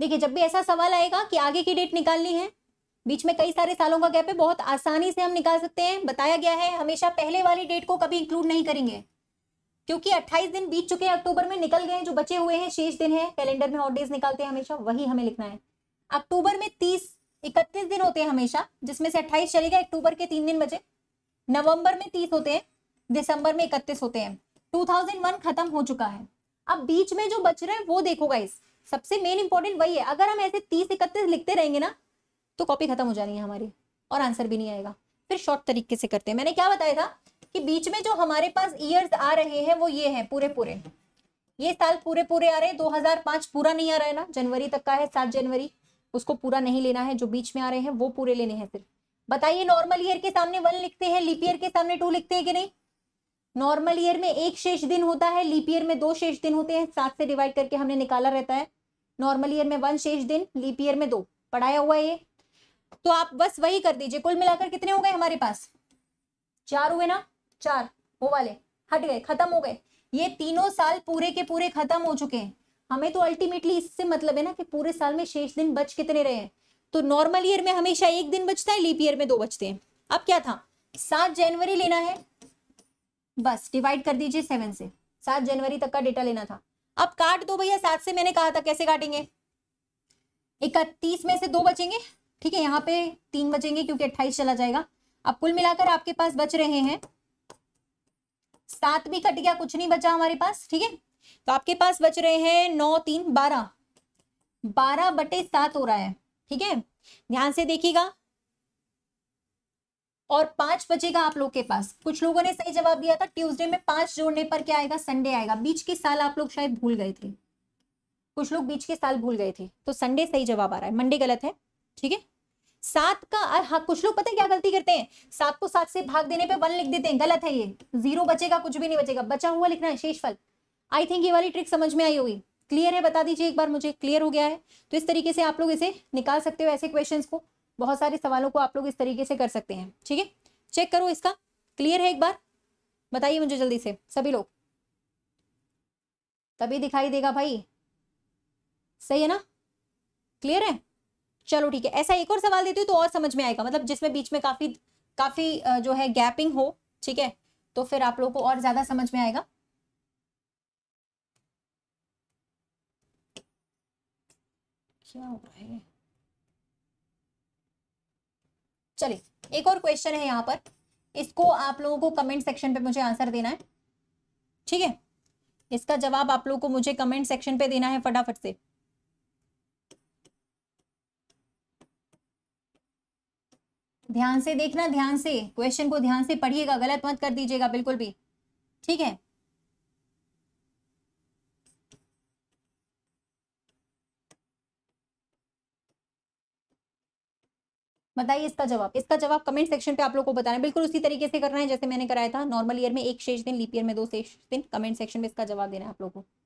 देखिए जब भी ऐसा सवाल आएगा कि आगे की डेट निकालनी है बीच में कई सारे सालों का गैप है बहुत आसानी से हम निकाल सकते हैं बताया गया है हमेशा पहले वाली डेट को कभी इंक्लूड नहीं करेंगे क्योंकि 28 दिन बीत चुके हैं अक्टूबर में निकल गए जो बचे हुए हैं शेष दिन है कैलेंडर में और डेज निकालते हैं हमेशा वही हमें लिखना है अक्टूबर में तीस इकतीस दिन होते हैं हमेशा जिसमें से अट्ठाईस चलेगा अक्टूबर के तीन दिन बचे नवंबर में तीस होते हैं दिसंबर में इकतीस होते हैं टू खत्म हो चुका है अब बीच में जो बच रहे हैं वो देखोगा इस सबसे मेन इंपॉर्टेंट वही है अगर हम ऐसे तीस इकतीस लिखते रहेंगे ना तो कॉपी खत्म हो जानी है हमारी और आंसर भी नहीं आएगा फिर शॉर्ट तरीके से करते हैं मैंने क्या बताया था कि बीच में जो हमारे पास ईयर्स आ रहे हैं वो ये हैं पूरे पूरे ये साल पूरे पूरे आ रहे हैं 2005 पूरा नहीं आ रहा है ना जनवरी तक का है सात जनवरी उसको पूरा नहीं लेना है जो बीच में आ रहे हैं वो पूरे लेने हैं फिर बताइए नॉर्मल ईयर के सामने वन लिखते हैं लीप ईयर के सामने टू लिखते हैं कि नहीं नॉर्मल ईयर में एक शेष दिन होता है लीप ईयर में दो शेष दिन होते हैं सात से डिवाइड करके हमने निकाला रहता है नॉर्मल ईयर में वन शेष दिन लीप ईयर में दो पढ़ाया हुआ ये तो आप बस वही कर दीजिए कुल मिलाकर कितने हो गए हमारे पास चार हुए ना चार वो वाले हट गए खत्म हो गए ये तीनों साल पूरे के पूरे खत्म हो चुके हैं हमें तो अल्टीमेटली इससे मतलब है ना कि पूरे साल में शेष दिन बच कितने रहे हैं तो नॉर्मल ईयर में हमेशा एक दिन बचता है लीप ईयर में दो बचते हैं अब क्या था सात जनवरी लेना है बस डिवाइड कर दीजिए सेवन से सात जनवरी तक का डेटा लेना था अब काट दो भैया सात से मैंने कहा था कैसे काटेंगे इकतीस में से दो बचेंगे ठीक है यहाँ पे तीन बचेंगे क्योंकि अट्ठाईस चला जाएगा अब कुल मिलाकर आपके पास बच रहे हैं सात भी कट गया कुछ नहीं बचा हमारे पास ठीक है तो आपके पास बच रहे हैं नौ तीन बारह बारह बटे सात हो रहा है ठीक है ध्यान से देखिएगा और पांच बजेगा आप लोग के पास कुछ लोगों ने सही जवाब दिया था ट्यूसडे में पांच जोड़ने पर क्या आएगा संडे आएगा बीच के साल आप लोग शायद भूल गए थे कुछ लोग बीच के साल भूल गए थे तो संडे सही जवाब आ रहा है मंडे गलत है ठीक है सात का हाँ कुछ लोग पता है क्या गलती करते हैं सात को सात से भाग देने पे वन लिख देते हैं गलत है ये जीरो बचेगा कुछ भी नहीं बचेगा बचा हुआ लिखना है शेषफल आई थिंक ये वाली ट्रिक समझ में आई होगी क्लियर है बता दीजिए एक बार मुझे क्लियर हो गया है तो इस तरीके से आप लोग इसे निकाल सकते हो ऐसे क्वेश्चन को बहुत सारे सवालों को आप लोग इस तरीके से कर सकते हैं ठीक है चेक करो इसका क्लियर है एक बार बताइए मुझे जल्दी से सभी लोग तभी दिखाई देगा भाई सही है ना क्लियर है चलो ठीक है ऐसा एक और सवाल देती हूँ तो और समझ में आएगा मतलब जिसमें बीच में काफ़ी काफ़ी जो है गैपिंग हो ठीक है तो फिर आप लोगों को और ज़्यादा समझ में आएगा क्या हो रहा है चलिए एक और क्वेश्चन है यहाँ पर इसको आप लोगों को कमेंट सेक्शन पे मुझे आंसर देना है ठीक है इसका जवाब आप लोगों को मुझे कमेंट सेक्शन पे देना है फटाफट से ध्यान से देखना ध्यान से क्वेश्चन को ध्यान से पढ़िएगा गलत मत कर दीजिएगा बिल्कुल भी ठीक है बताइए इसका जवाब इसका जवाब कमेंट सेक्शन पे आप लोग को बताना है बिल्कुल उसी तरीके से करना है जैसे मैंने कराया था नॉर्मल ईयर में एक शेष दिन लीप ईयर में दो शेष दिन कमेंट सेक्शन में इसका जवाब देना है आप लोगों को